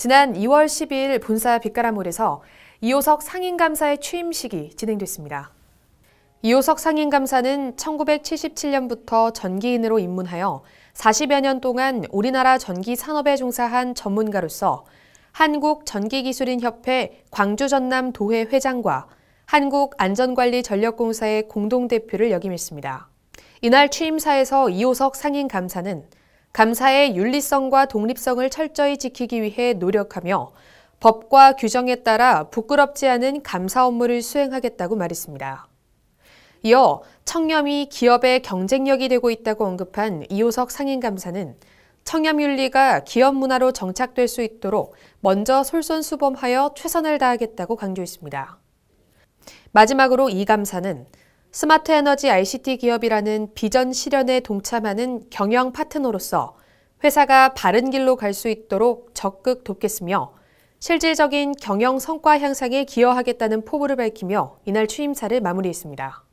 지난 2월 12일 본사 빛가람홀에서 이호석 상임감사의 취임식이 진행됐습니다. 이호석 상임감사는 1977년부터 전기인으로 입문하여 40여 년 동안 우리나라 전기 산업에 종사한 전문가로서 한국전기기술인협회 광주전남 도회 회장과 한국안전관리전력공사의 공동대표를 역임했습니다. 이날 취임사에서 이호석 상임감사는 감사의 윤리성과 독립성을 철저히 지키기 위해 노력하며 법과 규정에 따라 부끄럽지 않은 감사 업무를 수행하겠다고 말했습니다. 이어 청렴이 기업의 경쟁력이 되고 있다고 언급한 이호석 상임감사는 청렴윤리가 기업 문화로 정착될 수 있도록 먼저 솔선수범하여 최선을 다하겠다고 강조했습니다. 마지막으로 이 감사는 스마트 에너지 ICT 기업이라는 비전 실현에 동참하는 경영 파트너로서 회사가 바른 길로 갈 수 있도록 적극 돕겠으며 실질적인 경영 성과 향상에 기여하겠다는 포부를 밝히며 이날 취임사를 마무리했습니다.